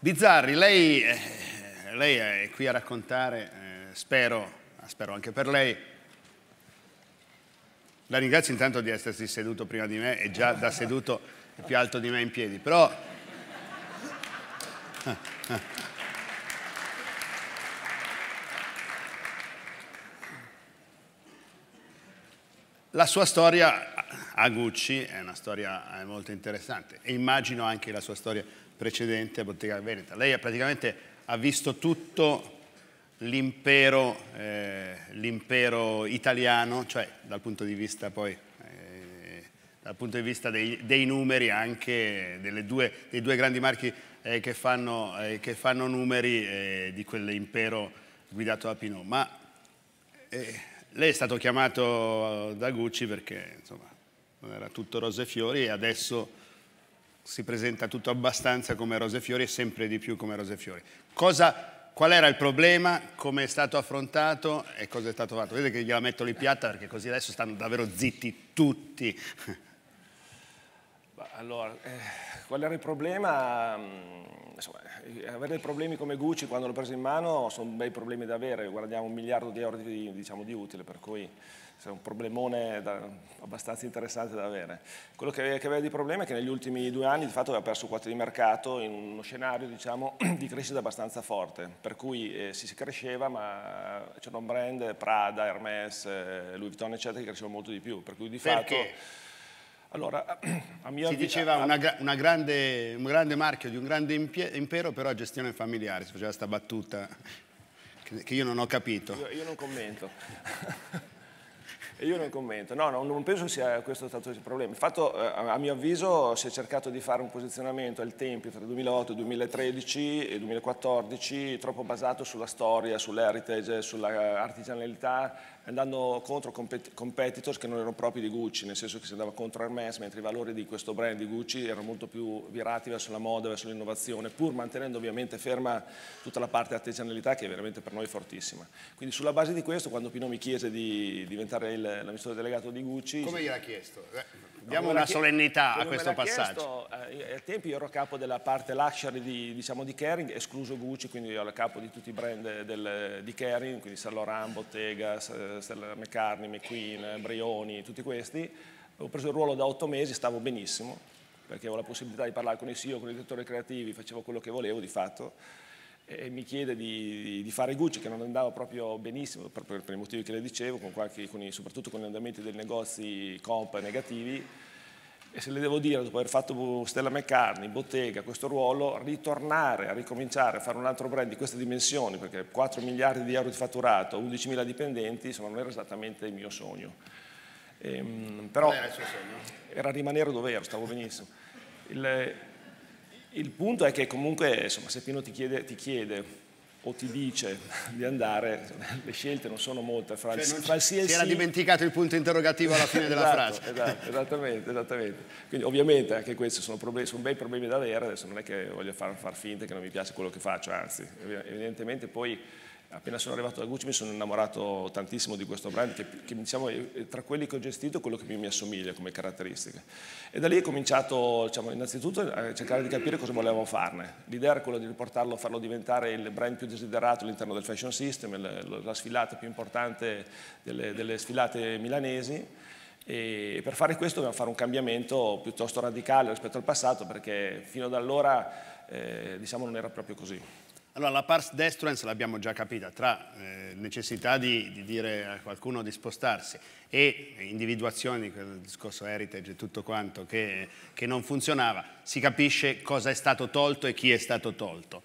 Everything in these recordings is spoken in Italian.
Bizzarri, lei, eh, lei, è qui a raccontare, eh, spero, ah, spero anche per lei. La ringrazio intanto di essersi seduto prima di me e già da seduto è più alto di me in piedi, però... La sua storia a Gucci è una storia eh, molto interessante e immagino anche la sua storia precedente a Bottega Veneta. Lei ha praticamente ha visto tutto l'impero eh, italiano, cioè dal punto di vista poi eh, dal punto di vista dei, dei numeri anche due, dei due grandi marchi eh, che, fanno, eh, che, fanno, numeri eh, di quell'impero guidato da Pinot. Ma lei è stato chiamato da Gucci perché insomma non era tutto rose e fiori e adesso si presenta tutto abbastanza come rose e fiori e sempre di più come rose e fiori. Cosa, qual era il problema, come è stato affrontato e cosa è stato fatto? Vedete che gliela metto lì piatta perché così adesso stanno davvero zitti tutti. Allora, eh, qual era il problema? Mm, insomma, eh, avere problemi come Gucci quando l'ho preso in mano sono bei problemi da avere, guardiamo un miliardo di euro di, diciamo, di utile, per cui cioè un problemone da, abbastanza interessante da avere. Quello che aveva, che aveva, di problema è che negli ultimi due anni di fatto aveva perso quote di mercato in uno scenario diciamo, di crescita abbastanza forte, per cui eh, si, si cresceva ma c'erano brand, Prada, Hermes, eh, Louis Vuitton eccetera che crescevano molto di più, per cui di Perché? fatto... Allora, a mio si diceva una, una grande, un grande marchio di un grande impero, però a gestione familiare, si faceva questa battuta che, che io non ho capito. Io, io non commento. io non commento. No, no, non penso sia questo stato il problema. Il fatto, eh, a mio avviso, si è cercato di fare un posizionamento al tempo tra 2008, 2013 e 2014 troppo basato sulla storia, sull'heritage, sulla eh, andando contro compet competitors che non erano propri di Gucci, nel senso che si andava contro Hermes, mentre i valori di questo brand di Gucci erano molto più virati verso la moda, verso l'innovazione, pur mantenendo ovviamente ferma tutta la parte artigianalità che è veramente per noi fortissima. Quindi sulla base di questo, quando Pino mi chiese di diventare il, l'amministratore delegato di Gucci... Come gliel'ha chiesto? Eh, Diamo una solennità a questo passaggio. Chiesto, eh, a tempi io ero capo della parte luxury di, diciamo, di Kering, escluso Gucci, quindi io ero capo di tutti i brand del, di Kering, quindi San Laurent, Bottega, Stella McCartney, McQueen, Brioni, tutti questi. Ho preso il ruolo da otto mesi, stavo benissimo, perché avevo la possibilità di parlare con i CEO, con i direttori creativi, facevo quello che volevo di fatto e mi chiede di, di, fare Gucci che non andava proprio benissimo proprio per, per i motivi che le dicevo, con qualche, con i, soprattutto con gli andamenti dei negozi comp negativi. E se le devo dire, dopo aver fatto Stella McCartney, Bottega, questo ruolo, ritornare a ricominciare a fare un altro brand di queste dimensioni, perché 4 miliardi di euro di fatturato, 11 mila dipendenti, insomma non era esattamente il mio sogno. Ehm, però era, il suo sogno? era rimanere dove ero, stavo benissimo. Il, il punto è che comunque, insomma, se Pino ti chiede, ti chiede o ti dice di andare, le scelte non sono molte. Fra cioè, non fra si era dimenticato il punto interrogativo alla fine della esatto, frase. Esatto, esattamente, esattamente. Quindi ovviamente anche questi sono, problemi, sono bei problemi da avere, adesso non è che voglio far, far finta che non mi piace quello che faccio, anzi, evidentemente poi appena sono arrivato da Gucci mi sono innamorato tantissimo di questo brand che, che diciamo, è tra quelli che ho gestito quello che più mi assomiglia come caratteristiche e da lì ho cominciato diciamo, innanzitutto a eh, cercare di capire cosa volevo farne l'idea era quella di riportarlo farlo diventare il brand più desiderato all'interno del fashion system la sfilata più importante delle, delle sfilate milanesi e per fare questo dobbiamo fare un cambiamento piuttosto radicale rispetto al passato perché fino ad allora eh, diciamo non era proprio così allora, la pars destruens l'abbiamo già capita, tra eh, necessità di, di, dire a qualcuno di spostarsi e individuazione di quel discorso heritage e tutto quanto che, che non funzionava, si capisce cosa è stato tolto e chi è stato tolto.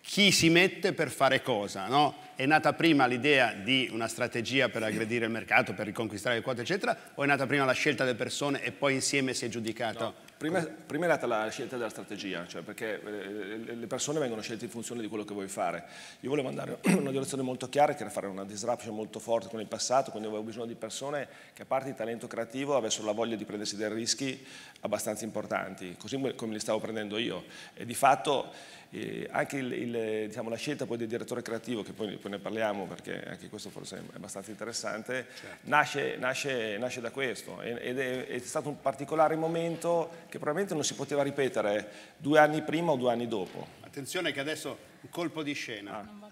Chi si mette per fare cosa? No? È nata prima l'idea di una strategia per aggredire il mercato, per riconquistare le quote, eccetera, o è nata prima la scelta delle persone e poi insieme si è giudicato? No Prima, prima, è nata la scelta della strategia, cioè perché eh, le persone vengono scelte in funzione di quello che vuoi fare. Io volevo andare in una direzione molto chiara, che era fare una disruption molto forte con il passato, quindi avevo bisogno di persone che a parte il talento creativo avessero la voglia di prendersi dei rischi abbastanza importanti, così come li stavo prendendo io. E di fatto e eh, anche il, il, diciamo, la scelta poi del direttore creativo, che poi, poi, ne parliamo perché anche questo forse è abbastanza interessante, certo. nasce, nasce, nasce, da questo ed è, è, stato un particolare momento che probabilmente non si poteva ripetere due anni prima o due anni dopo. Attenzione che adesso un colpo di scena. Ah.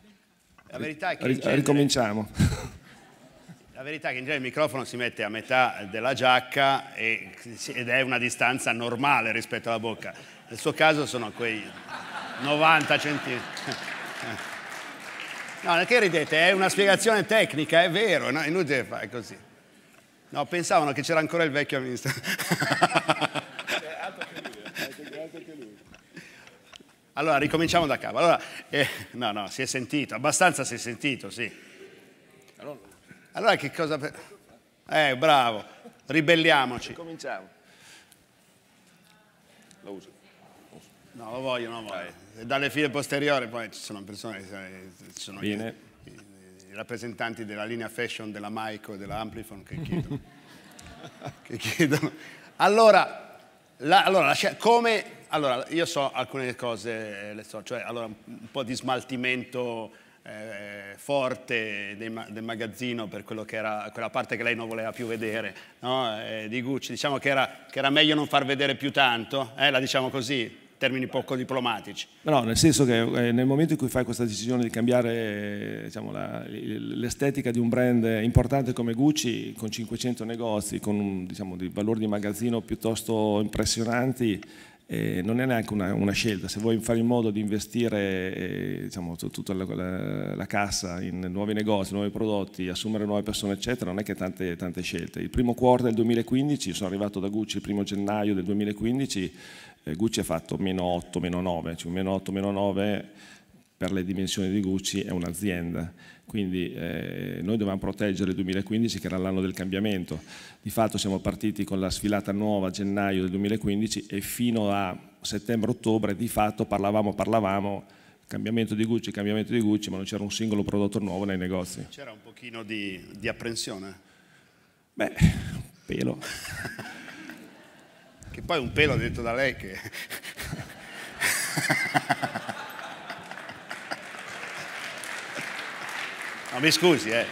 La verità è che... genere... Ricominciamo. La verità è che in genere il microfono si mette a metà della giacca ed è una distanza normale rispetto alla bocca. Nel suo caso sono quei 90 centesimi. No, non è che ridete, è una spiegazione tecnica, è vero, no? è inutile fare così. No, pensavano che c'era ancora il vecchio amministratore. Allora, ricominciamo da capo. Allora, eh, no, no, si è sentito, abbastanza si è sentito, sì. Allora che cosa... Per... Eh, bravo, ribelliamoci. Ricominciamo. Lo uso. No, lo voglio, non lo voglio. Eh, dalle file posteriori poi ci sono persone, eh, ci sono i, i, rappresentanti della linea fashion, della Maico e della Amplifon che chiedono. che chiedono. Allora, la, allora come, allora, io so alcune cose, eh, le so, cioè allora, un po' di smaltimento eh, forte ma del magazzino per quello che era, quella parte che lei non voleva più vedere, no? eh, di Gucci, diciamo che era, che era, meglio non far vedere più tanto, eh, la diciamo così, termini poco diplomatici. No, nel senso che eh, nel momento in cui fai questa decisione di cambiare eh, diciamo, l'estetica di un brand importante come Gucci, con 500 negozi, con un diciamo, di valori di magazzino piuttosto impressionanti, eh, non è neanche una, una, scelta, se vuoi fare in modo di investire eh, diciamo, tutta la, la, la, cassa in nuovi negozi, nuovi prodotti, assumere nuove persone eccetera, non è che tante, tante scelte. Il primo quarter del 2015, sono arrivato da Gucci il primo gennaio del 2015, eh, Gucci ha fatto meno 8, meno 9, cioè meno 8, meno 9 per le dimensioni di Gucci è un'azienda, quindi eh, noi dovevamo proteggere il 2015 che era l'anno del cambiamento, di fatto siamo partiti con la sfilata nuova a gennaio del 2015 e fino a settembre-ottobre di fatto parlavamo, parlavamo, cambiamento di Gucci, cambiamento di Gucci, ma non c'era un singolo prodotto nuovo nei negozi. C'era un pochino di, di apprensione? Beh, un pelo. che poi un pelo detto da lei che... No, mi scusi, eh.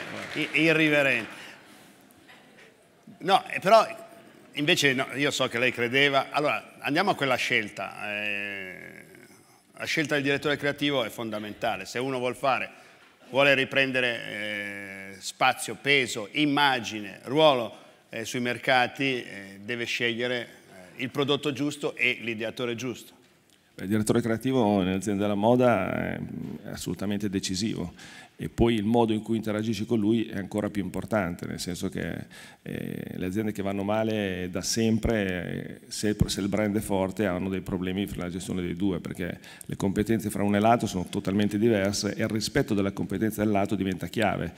Irriverente. No, eh, però invece no, io so che lei credeva. Allora, andiamo a quella scelta. Eh, la scelta del direttore creativo è fondamentale. Se uno vuole fare, vuole riprendere eh, spazio, peso, immagine, ruolo eh, sui mercati, eh, deve scegliere eh, il prodotto giusto e l'ideatore giusto. Il direttore creativo nell'azienda della moda è assolutamente decisivo e poi il modo in cui interagisci con lui è ancora più importante, nel senso che eh, le aziende che vanno male da sempre, eh, se, se, il brand è forte, hanno dei problemi fra la gestione dei due, perché le competenze fra uno e l'altro sono totalmente diverse e il rispetto della competenza dell'altro diventa chiave.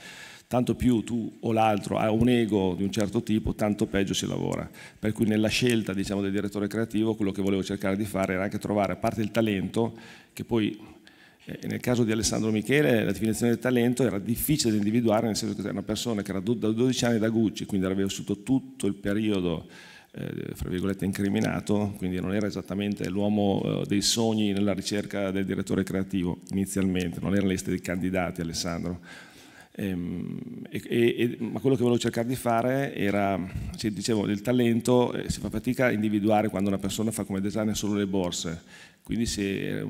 Tanto più tu o l'altro ha un ego di un certo tipo, tanto peggio si lavora. Per cui nella scelta diciamo, del direttore creativo quello che volevo cercare di fare era anche trovare, a parte il talento, che poi eh, nel caso di Alessandro Michele la definizione del talento era difficile da individuare, nel senso che era una persona che era da 12 anni da Gucci, quindi aveva vissuto tutto il periodo eh, fra virgolette incriminato, quindi non era esattamente l'uomo eh, dei sogni nella ricerca del direttore creativo inizialmente, non era in lista dei candidati Alessandro. Ehm, e, e, e, ma quello che volevo cercare di fare era, cioè, dicevo, del talento eh, si fa fatica a individuare quando una persona fa come designer solo le borse, quindi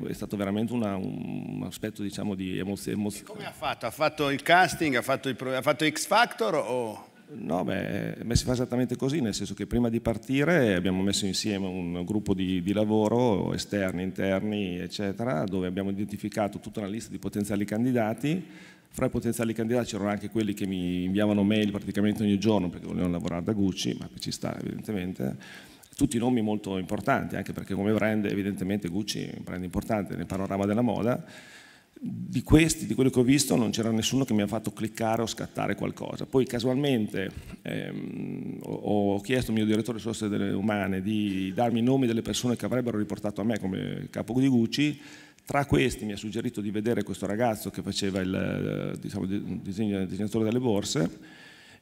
è stato veramente una, un aspetto diciamo, di emozione. Emozio come ha fatto? Ha fatto il casting? Ha fatto, il ha fatto X Factor? O... No, beh, si fa esattamente così, nel senso che prima di partire abbiamo messo insieme un gruppo di, di, lavoro, esterni, interni, eccetera, dove abbiamo identificato tutta una lista di potenziali candidati. Fra i potenziali candidati c'erano anche quelli che mi inviavano mail praticamente ogni giorno perché volevano lavorare da Gucci, ma ci sta evidentemente tutti nomi molto importanti, anche perché come brand evidentemente Gucci è un brand importante nel panorama della moda, di questi, di quello che ho visto, non c'era nessuno che mi ha fatto cliccare o scattare qualcosa. Poi casualmente ehm, ho, ho, chiesto al mio direttore di risorse umane di darmi i nomi delle persone che avrebbero riportato a me come capo di Gucci. Tra questi mi ha suggerito di vedere questo ragazzo che faceva il, eh, diciamo, il disegnatore delle borse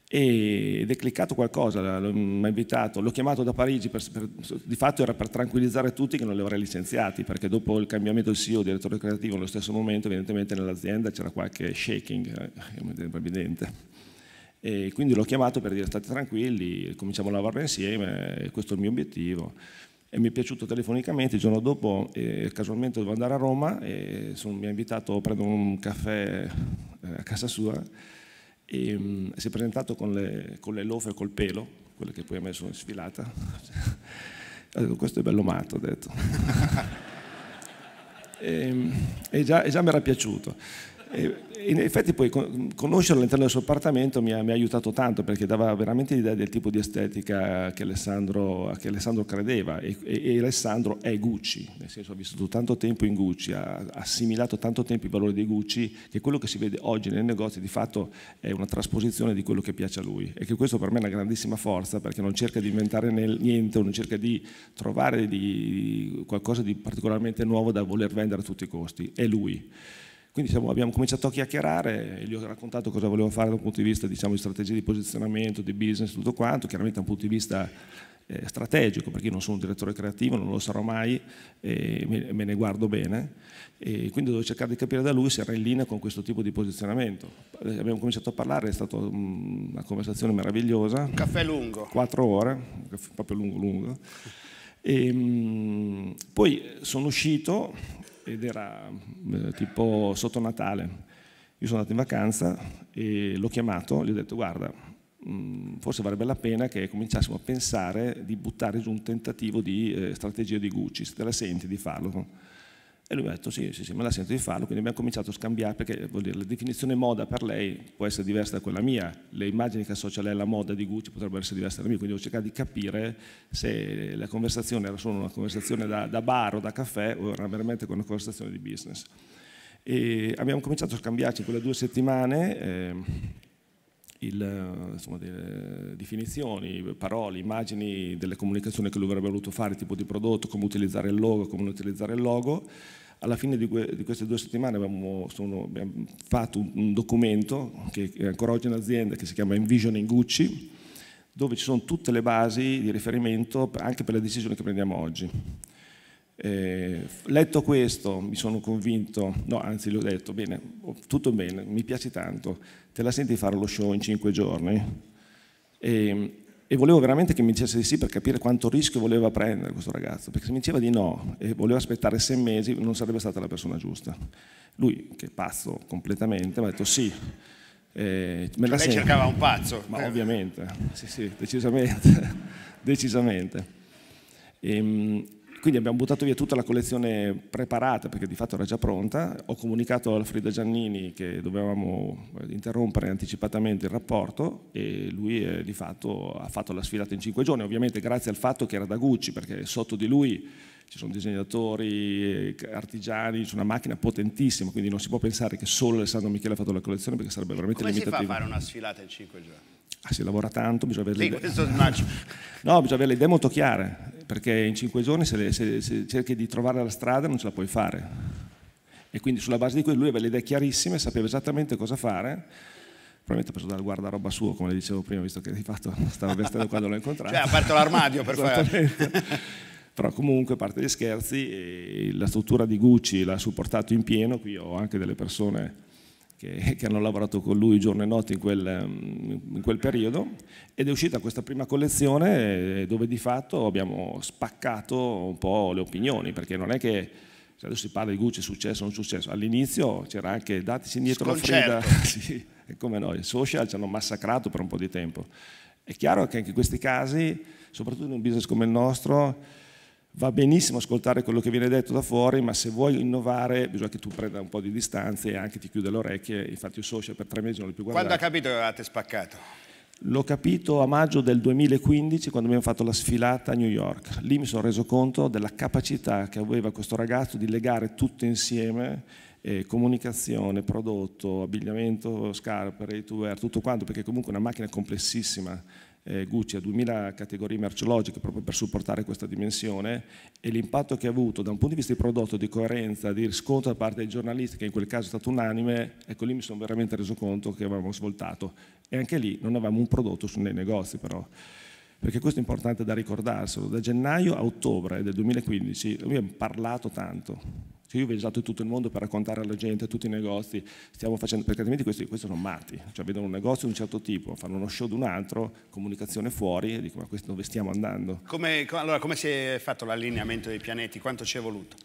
ed è cliccato qualcosa, mi mm, ha invitato, l'ho chiamato da Parigi, per, per, di fatto era per tranquillizzare tutti che non li avrei licenziati, perché dopo il cambiamento del CEO, direttore creativo, nello stesso momento evidentemente nell'azienda c'era qualche shaking, sembra eh, evidente. E quindi l'ho chiamato per dire state tranquilli, cominciamo a lavorare insieme, questo è il mio obiettivo. E mi è piaciuto telefonicamente, il giorno dopo eh, casualmente dovevo andare a Roma e son, mi ha invitato a prendere un caffè eh, a casa sua e, ehm, mh, si è presentato con le, con le lofe col pelo, quelle che poi a me sono sfilata. detto, questo è bello matto, ha detto. e, ehm, e, già, e, già, mi era piaciuto. E, in effetti poi conoscerlo all'interno del suo appartamento mi ha, mi ha, aiutato tanto perché dava veramente l'idea del tipo di estetica che Alessandro, che Alessandro credeva e, e, e, Alessandro è Gucci, nel senso ha vissuto tanto tempo in Gucci, ha assimilato tanto tempo i valori dei Gucci che quello che si vede oggi nei negozi di fatto è una trasposizione di quello che piace a lui e che questo per me è una grandissima forza perché non cerca di inventare niente, non cerca di trovare di qualcosa di particolarmente nuovo da voler vendere a tutti i costi, è lui. Quindi siamo, abbiamo cominciato a chiacchierare e gli ho raccontato cosa volevo fare da un punto di vista diciamo, di strategia di posizionamento, di business, tutto quanto, chiaramente da un punto di vista eh, strategico, perché io non sono un direttore creativo, non lo sarò mai, e me, me, ne guardo bene, e quindi dovevo cercare di capire da lui se era in linea con questo tipo di posizionamento. Abbiamo cominciato a parlare, è stata mm, una conversazione meravigliosa. Un caffè lungo. Quattro ore, proprio lungo lungo. E, mm, poi sono uscito ed era eh, tipo sotto Natale. Io sono andato in vacanza e l'ho chiamato, gli ho detto guarda, mh, forse varrebbe la pena che cominciassimo a pensare di buttare giù un tentativo di eh, strategia di Gucci, se te la senti di farlo. E lui mi ha detto sì, sì, sì, me la sento di farlo, quindi abbiamo cominciato a scambiare, perché vuol dire, la definizione moda per lei può essere diversa da quella mia, le immagini che associa lei alla moda di Gucci potrebbero essere diverse da mia, quindi ho cercato di capire se la conversazione era solo una conversazione da, da bar o da caffè o era veramente una conversazione di business. E abbiamo cominciato a scambiarci in quelle due settimane. Eh, il, insomma, delle definizioni, parole, immagini delle comunicazioni che lui avrebbe voluto fare, tipo di prodotto, come utilizzare il logo, come non utilizzare il logo. Alla fine di, que di queste due settimane abbiamo, sono, abbiamo fatto un, un, documento che è ancora oggi in azienda che si chiama Envisioning Gucci, dove ci sono tutte le basi di riferimento anche per le decisioni che prendiamo oggi. Eh, letto questo mi sono convinto, no anzi gli ho detto, bene, tutto bene, mi piace tanto, te la senti fare lo show in cinque giorni? E, ehm, e volevo veramente che mi dicesse di sì per capire quanto rischio voleva prendere questo ragazzo, perché se mi diceva di no e voleva aspettare sei mesi non sarebbe stata la persona giusta. Lui, che è pazzo completamente, mi ha detto sì. Eh, me la Lei cercava un pazzo. Ma eh. ovviamente, sì sì, decisamente, decisamente. Ehm, quindi abbiamo buttato via tutta la collezione preparata perché di fatto era già pronta, ho comunicato a Alfredo Giannini che dovevamo eh, interrompere anticipatamente il rapporto e lui eh, di fatto ha fatto la sfilata in cinque giorni, ovviamente grazie al fatto che era da Gucci perché sotto di lui ci sono disegnatori, eh, artigiani, c'è una macchina potentissima, quindi non si può pensare che solo Alessandro Michele ha fatto la collezione perché sarebbe veramente Come limitativo. Come si fa a fare una sfilata in cinque giorni? Ah, si lavora tanto, bisogna avere sì, le No, bisogna avere le idee molto chiare perché in cinque giorni se, se, se, cerchi di trovare la strada non ce la puoi fare. E quindi sulla base di quello lui aveva le idee chiarissime, sapeva esattamente cosa fare, probabilmente ha preso dal guardaroba suo, come le dicevo prima, visto che di fatto stava vestendo quando l'ho incontrato. Cioè ha aperto l'armadio per fare... Però comunque, a parte gli scherzi, la struttura di Gucci l'ha supportato in pieno, qui ho anche delle persone che, che, hanno lavorato con lui giorno e notte in quel, in quel periodo ed è uscita questa prima collezione eh, dove di fatto abbiamo spaccato un po' le opinioni perché non è che se adesso si parla di Gucci, successo o non successo, all'inizio c'era anche datisi indietro Sconcerto. la fredda, sì, come noi, i social ci hanno massacrato per un po' di tempo. È chiaro che anche in questi casi, soprattutto in un business come il nostro, va benissimo ascoltare quello che viene detto da fuori, ma se vuoi innovare bisogna che tu prenda un po' di distanza e anche ti chiude le orecchie, infatti i social per tre mesi non li più guardati. Quando ha capito che avevate spaccato? L'ho capito a maggio del 2015 quando abbiamo fatto la sfilata a New York. Lì mi sono reso conto della capacità che aveva questo ragazzo di legare tutto insieme eh, comunicazione, prodotto, abbigliamento, scarpe, ready to wear, tutto quanto, perché comunque è una macchina complessissima eh, Gucci a 2000 categorie merceologiche proprio per supportare questa dimensione e l'impatto che ha avuto da un punto di vista di prodotto, di coerenza, di riscontro da parte dei giornalisti, che in quel caso è stato unanime, ecco lì mi sono veramente reso conto che avevamo svoltato. E anche lì non avevamo un prodotto nei negozi però perché questo è importante da ricordarselo, da gennaio a ottobre del 2015 abbiamo parlato tanto, cioè io ho viaggiato tutto il mondo per raccontare alla gente, a tutti i negozi, stiamo facendo, perché altrimenti questi, questi sono matti, cioè vedono un negozio di un certo tipo, fanno uno show di un altro, comunicazione fuori e dicono ma questo dove stiamo andando? Come, allora come si è fatto l'allineamento dei pianeti? Quanto ci è voluto?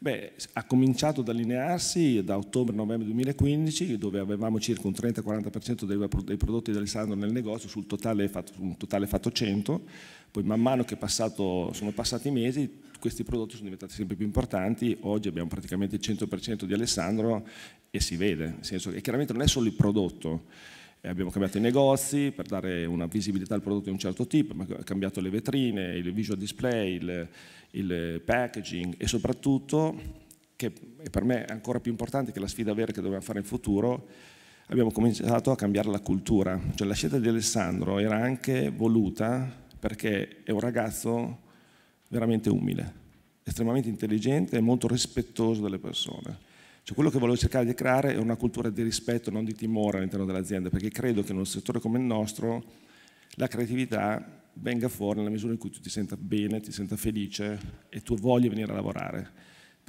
Beh, ha cominciato ad allinearsi da ottobre-novembre 2015, dove avevamo circa un 30-40% dei, prodotti di Alessandro nel negozio, sul totale fatto, un totale fatto 100. Poi man mano che passato, sono passati i mesi, questi prodotti sono diventati sempre più importanti. Oggi abbiamo praticamente il 100% di Alessandro e si vede, nel senso che chiaramente non è solo il prodotto, eh, abbiamo cambiato i negozi per dare una visibilità al prodotto di un certo tipo, ma abbiamo cambiato le vetrine, il visual display, il, il packaging e soprattutto, che è per me è ancora più importante che la sfida vera che dobbiamo fare in futuro, abbiamo cominciato a cambiare la cultura. Cioè la scelta di Alessandro era anche voluta perché è un ragazzo veramente umile, estremamente intelligente e molto rispettoso delle persone cioè, quello che volevo cercare di creare è una cultura di rispetto, non di timore all'interno dell'azienda, perché credo che in un settore come il nostro la creatività venga fuori nella misura in cui tu ti senta bene, ti senta felice e tu voglia venire a lavorare.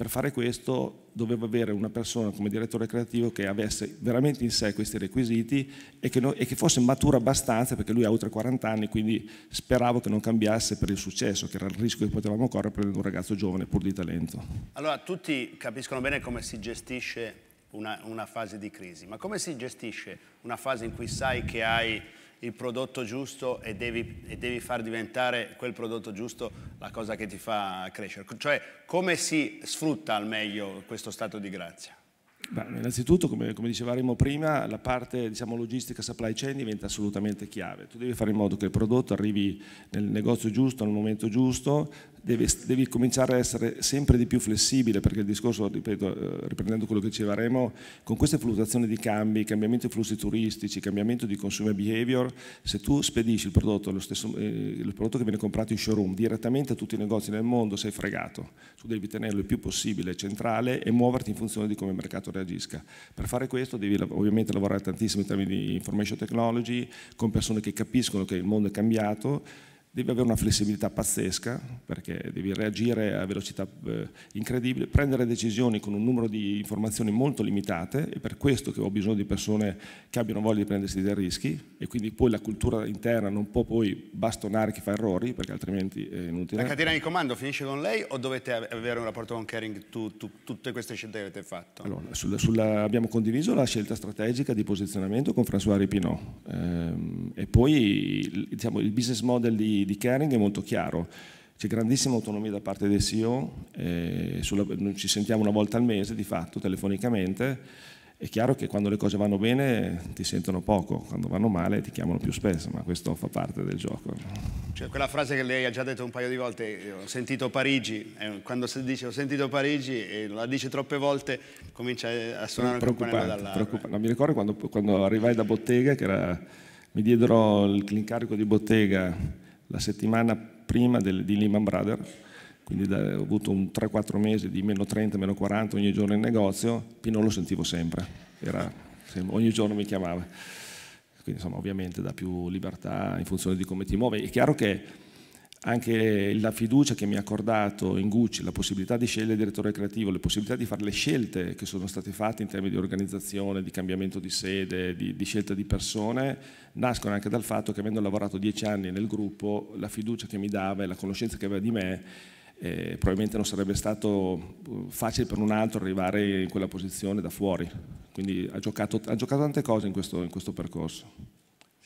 Per fare questo dovevo avere una persona come direttore creativo che avesse veramente in sé questi requisiti e che, no, e che fosse matura abbastanza, perché lui ha oltre 40 anni, quindi speravo che non cambiasse per il successo, che era il rischio che potevamo correre per un ragazzo giovane pur di talento. Allora, tutti capiscono bene come si gestisce una, una fase di crisi, ma come si gestisce una fase in cui sai che hai il prodotto giusto e devi, e devi, far diventare quel prodotto giusto la cosa che ti fa crescere. Cioè come si sfrutta al meglio questo stato di grazia? Beh, innanzitutto, come, come, dicevamo prima, la parte diciamo, logistica supply chain diventa assolutamente chiave. Tu devi fare in modo che il prodotto arrivi nel negozio giusto, nel momento giusto, devi, devi, cominciare a essere sempre di più flessibile, perché il discorso, ripeto, eh, riprendendo quello che dicevamo, con queste fluttuazioni di cambi, cambiamento di flussi turistici, cambiamento di consumer behavior, se tu spedisci il prodotto, lo stesso, eh, il prodotto che viene comprato in showroom direttamente a tutti i negozi nel mondo, sei fregato. Tu devi tenerlo il più possibile centrale e muoverti in funzione di come il mercato reagisce interagisca. Per fare questo devi ovviamente lavorare tantissimo in termini di information technology, con persone che capiscono che il mondo è cambiato devi avere una flessibilità pazzesca perché devi reagire a velocità eh, incredibile, prendere decisioni con un numero di informazioni molto limitate e per questo che ho bisogno di persone che abbiano voglia di prendersi dei rischi e quindi poi la cultura interna non può poi bastonare chi fa errori perché altrimenti è inutile. La catena di comando finisce con lei o dovete avere un rapporto con Kering tu, tu, tutte queste scelte che avete fatto? Allora, sulla, sulla, abbiamo condiviso la scelta strategica di posizionamento con François Ripinot ehm, e poi diciamo, il business model di di, di Kering è molto chiaro. C'è grandissima autonomia da parte del CEO, eh, sulla, ci sentiamo una volta al mese di fatto telefonicamente. È chiaro che quando le cose vanno bene ti sentono poco, quando vanno male ti chiamano più spesso, ma questo fa parte del gioco. Cioè, quella frase che lei ha già detto un paio di volte, ho sentito Parigi, eh, quando si dice ho sentito Parigi e la dice troppe volte comincia a suonare un campanello d'allarme. No, mi ricordo quando, quando, arrivai da bottega, era, mi diedero l'incarico di bottega la settimana prima del, di Lehman Brothers, quindi da, ho avuto 3-4 mesi di meno 30, meno 40 ogni giorno in negozio, Pino lo sentivo sempre, Era, ogni giorno mi chiamava. Quindi insomma ovviamente dà più libertà in funzione di come ti muovi. È chiaro che anche la fiducia che mi ha accordato in Gucci, la possibilità di scegliere il direttore creativo, le possibilità di fare le scelte che sono state fatte in termini di organizzazione, di cambiamento di sede, di, di scelta di persone, nascono anche dal fatto che avendo lavorato dieci anni nel gruppo, la fiducia che mi dava e la conoscenza che aveva di me eh, probabilmente non sarebbe stato uh, facile per un altro arrivare in quella posizione da fuori. Quindi ha giocato, ha giocato tante cose in questo, in questo percorso.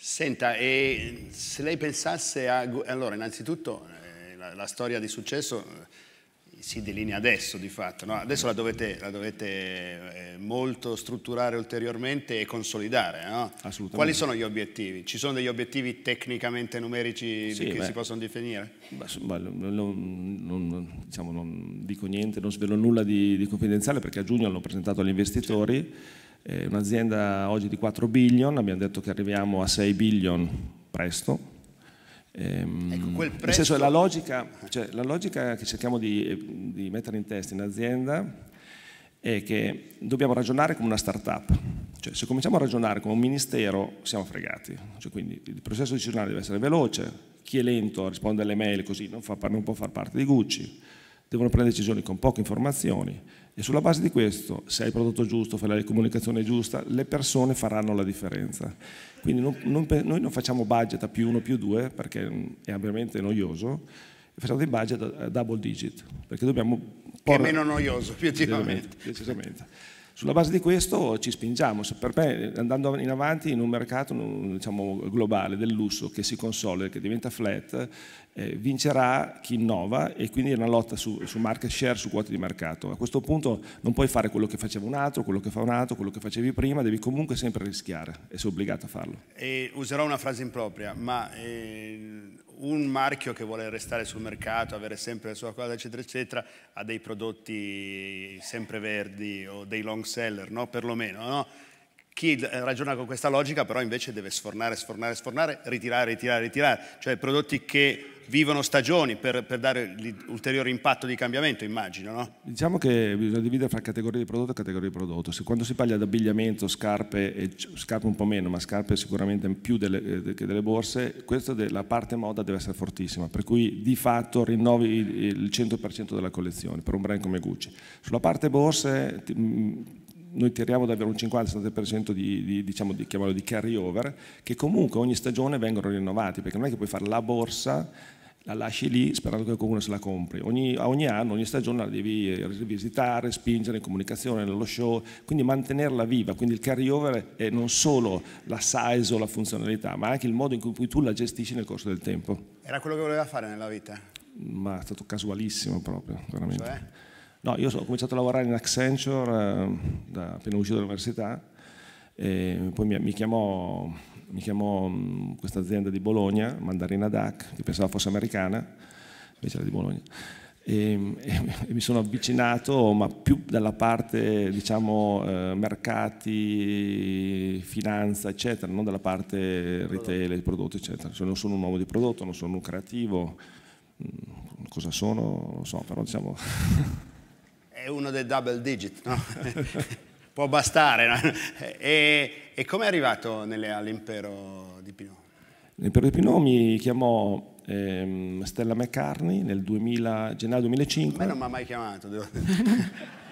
Senta, e se lei pensasse a... Allora, innanzitutto, eh, la, la storia di successo eh, si delinea adesso di fatto, no? adesso la dovete, la dovete, eh, molto strutturare ulteriormente e consolidare. No? Quali sono gli obiettivi? Ci sono degli obiettivi tecnicamente numerici sì, che beh, si possono definire? Beh, non, non, diciamo, non, dico niente, non svelo nulla di, di confidenziale perché a giugno l'ho presentato agli investitori. Sì eh, un'azienda oggi di 4 billion, abbiamo detto che arriviamo a 6 billion presto. Ehm, ecco, quel Nel senso, la logica, cioè, la logica che cerchiamo di, eh, di mettere in testa in azienda è che dobbiamo ragionare come una start-up. Cioè, se cominciamo a ragionare come un ministero, siamo fregati. Cioè, quindi il processo decisionale deve essere veloce, chi è lento a rispondere alle mail così non, fa, non può far parte di Gucci, devono prendere decisioni con poche informazioni, e sulla base di questo, se hai il prodotto giusto, fai la comunicazione giusta, le persone faranno la differenza. Quindi non, non, noi non facciamo budget a più uno più due, perché è veramente noioso, facciamo dei budget a eh, double digit, perché dobbiamo... Porre... Che è meno noioso, effettivamente. decisamente. Sulla base di questo ci spingiamo, per me andando in avanti in un mercato diciamo, globale del lusso che si console, che diventa flat, eh, vincerà chi innova e quindi è una lotta su, su market share, su quote di mercato. A questo punto non puoi fare quello che faceva un altro, quello che fa un altro, quello che facevi prima, devi comunque sempre rischiare e sei obbligato a farlo. E userò una frase impropria, ma eh, un marchio che vuole restare sul mercato, avere sempre la sua cosa, eccetera, eccetera, ha dei prodotti sempre verdi o dei long seller, no? Perlomeno, no? Chi eh, ragiona con questa logica però invece deve sfornare, sfornare, sfornare, ritirare, ritirare, ritirare, cioè prodotti che vivono stagioni per, per dare l'ulteriore impatto di cambiamento, immagino. No? Diciamo che bisogna dividere fra categorie di prodotto e categorie di prodotto. Se quando si parla di abbigliamento, scarpe, e, scarpe un po' meno, ma scarpe sicuramente più delle, eh, che delle borse, questa la parte moda deve essere fortissima, per cui di fatto rinnovi il 100% della collezione per un brand come Gucci. Sulla parte borse mm, noi tiriamo davvero un 50-70% di, di, diciamo, di, di carry over, che comunque ogni stagione vengono rinnovati, perché non è che puoi fare la borsa la lasci lì sperando che qualcuno se la compri. Ogni, ogni, anno, ogni stagione la devi rivisitare, spingere in comunicazione, nello show, quindi mantenerla viva. Quindi il carry-over è non solo la size o la funzionalità, ma anche il modo in cui tu la gestisci nel corso del tempo. Era quello che voleva fare nella vita? Ma è stato casualissimo proprio, veramente. Cioè? No, io ho cominciato a lavorare in Accenture eh, da, appena uscito dall'università, e poi mi, mi chiamò, mi chiamò mm, questa azienda di Bologna, Mandarina DAC, che pensavo fosse americana, invece era di Bologna. E, e, e mi sono avvicinato, ma più dalla parte, diciamo, eh, mercati, finanza, eccetera, non dalla parte retail, prodotto, eccetera. Cioè, non sono un uomo di prodotto, non sono un creativo, mm, cosa sono, non so, però diciamo... è uno dei double digit, no? può bastare. No? E, e come è arrivato nelle, all'impero di Pinot? L'impero di Pinot mi chiamò ehm, Stella McCartney nel 2000, gennaio 2005. A me non mi ha mai chiamato, devo dire.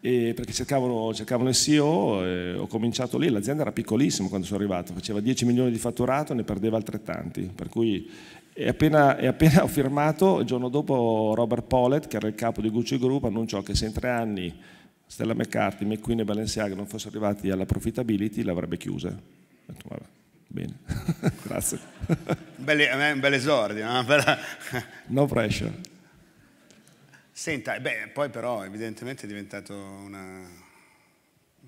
E perché cercavano, cercavano il CEO, eh, ho cominciato lì, l'azienda era piccolissima quando sono arrivato, faceva 10 milioni di fatturato e ne perdeva altrettanti, per cui e appena, e appena, ho firmato, il giorno dopo Robert Polet, che era il capo di Gucci Group, annunciò che se in tre anni Stella McCarthy, McQueen e Balenciaga non fossero arrivati alla profitability, l'avrebbe chiusa. Ho detto, vabbè, bene, grazie. Belli, un bel esordio, una bella... no pressure. Senta, beh, poi però evidentemente è diventato una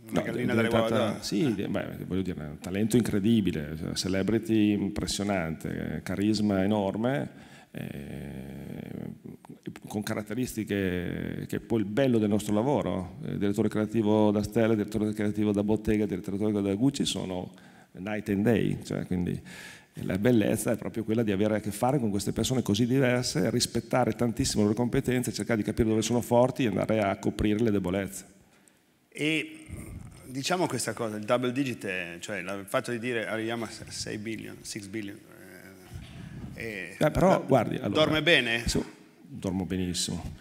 una no, gallina dalle uova Sì, beh, voglio dire, un talento incredibile, cioè, celebrity impressionante, eh, carisma enorme, eh, con caratteristiche che è poi il bello del nostro lavoro. Il eh, direttore creativo da Stella, direttore creativo da Bottega, direttore creativo da Gucci sono night and day, cioè quindi la bellezza è proprio quella di avere a che fare con queste persone così diverse, rispettare tantissimo le loro competenze, cercare di capire dove sono forti e andare a coprire le debolezze. E diciamo questa cosa, il double digit, è, cioè il fatto di dire arriviamo ah, a 6 billion, 6 billion. Eh, eh, però la, guardi, allora, dorme bene? Su, dormo benissimo.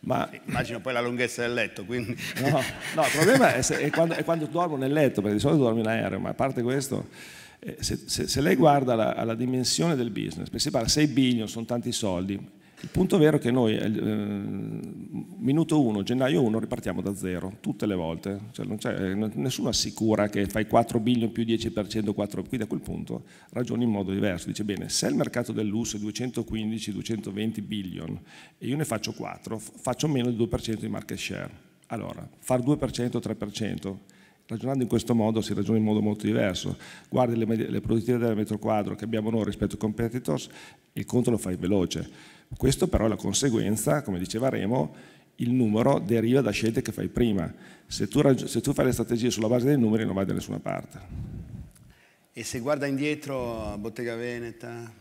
Ma... Sì, immagino poi la lunghezza del letto, quindi... No, no il problema è, se, è, quando, è, quando, dormo nel letto, perché di solito dormo in aereo, ma a parte questo, eh, se, se, se, lei guarda la, alla dimensione del business, perché si parla 6 billion, sono tanti soldi, il punto vero è che noi, eh, minuto 1, gennaio 1, ripartiamo da zero, tutte le volte. Cioè non c'è, eh, nessuno assicura che fai 4 billion più 10%, 4, quindi a quel punto ragioni in modo diverso. Dice, bene, se il mercato del lusso è 215-220 billion e io ne faccio 4, faccio meno del 2% di market share. Allora, far 2%, 3%, Ragionando in questo modo si ragiona in modo molto diverso. Guardi le, le produttività del metro quadro che abbiamo noi rispetto ai competitors, il conto lo fai veloce. Questo però è la conseguenza, come diceva Remo, il numero deriva da scelte che fai prima. Se tu, se tu fai le strategie sulla base dei numeri non vai da nessuna parte. E se guarda indietro a Bottega Veneta,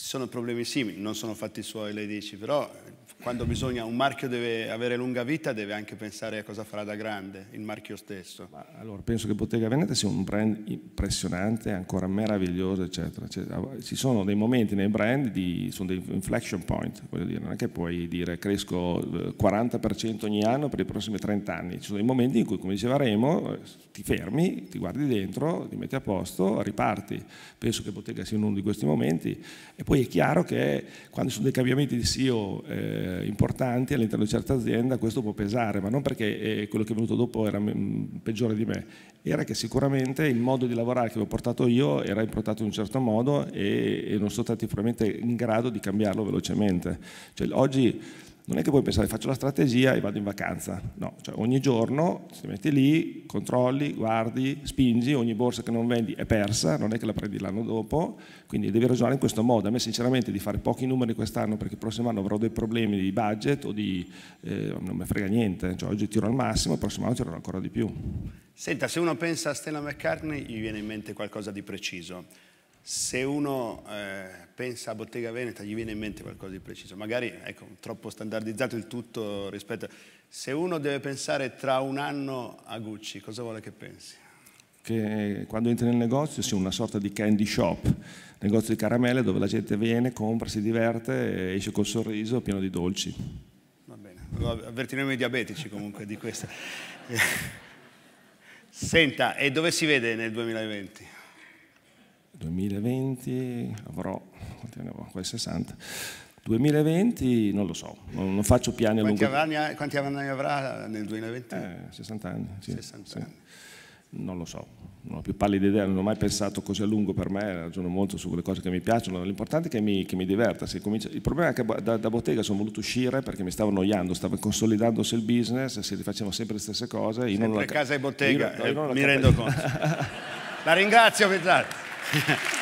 sono problemi simili, non sono fatti suoi, lei dice, però eh, quando bisogna, un marchio deve avere lunga vita, deve anche pensare a cosa farà da grande, il marchio stesso. Ma, allora, penso che Bottega Veneta sia un brand impressionante, ancora meraviglioso, eccetera, eccetera. Cioè, ci sono dei momenti nei brand, di, sono dei inflection point, voglio dire, non è che puoi dire cresco 40% eh, ogni anno per i prossimi 30 anni, ci sono dei momenti in cui, come diceva Remo, eh, ti fermi, ti guardi dentro, ti metti a posto, riparti. Penso che Bottega sia uno di questi momenti e poi è chiaro che quando ci sono dei cambiamenti di CEO eh, importanti all'interno di certa azienda questo può pesare, ma non perché eh, quello che è venuto dopo era mm, peggiore di me, era che sicuramente il modo di lavorare che avevo portato io era improntato in un certo modo e, e non sono stati probabilmente in grado di cambiarlo velocemente. Cioè, oggi non è che puoi pensare faccio la strategia e vado in vacanza, no, cioè ogni giorno ti metti lì, controlli, guardi, spingi, ogni borsa che non vendi è persa, non è che la prendi l'anno dopo, quindi devi ragionare in questo modo. A me sinceramente di fare pochi numeri quest'anno perché il prossimo anno avrò dei problemi di budget o di... Eh, non mi frega niente, cioè, oggi tiro al massimo, il prossimo anno tirerò ancora di più. Senta, se uno pensa a Stella McCartney gli viene in mente qualcosa di preciso se uno eh, pensa a Bottega Veneta gli viene in mente qualcosa di preciso, magari ecco, troppo standardizzato il tutto rispetto... Se uno deve pensare tra un anno a Gucci, cosa vuole che pensi? Che eh, quando entri nel negozio sia una sorta di candy shop, negozio di caramelle dove la gente viene, compra, si diverte, esce col sorriso pieno di dolci. Va bene, avvertiremo i diabetici comunque di questo. Senta, e dove si vede nel 2020? 2020 avrò, quanti ne avevo? Quasi 60. 2020 non lo so, non, faccio piani quanti a lungo termine. Quanti anni avrà nel 2020? Eh, 60 anni. Sì, 60 sì. anni. Non lo so, non ho più pallida idea, non ho mai pensato così a lungo per me, ragiono molto su quelle cose che mi piacciono, l'importante è che mi, che mi diverta. Comincia... Il problema è che da, da, bottega sono voluto uscire perché mi stavo annoiando, stava consolidandosi il business, si rifacevano sempre le stesse cose. Io sempre non la... casa e bottega, io, eh, io mi rendo conto. la ringrazio Petrarca. Yeah.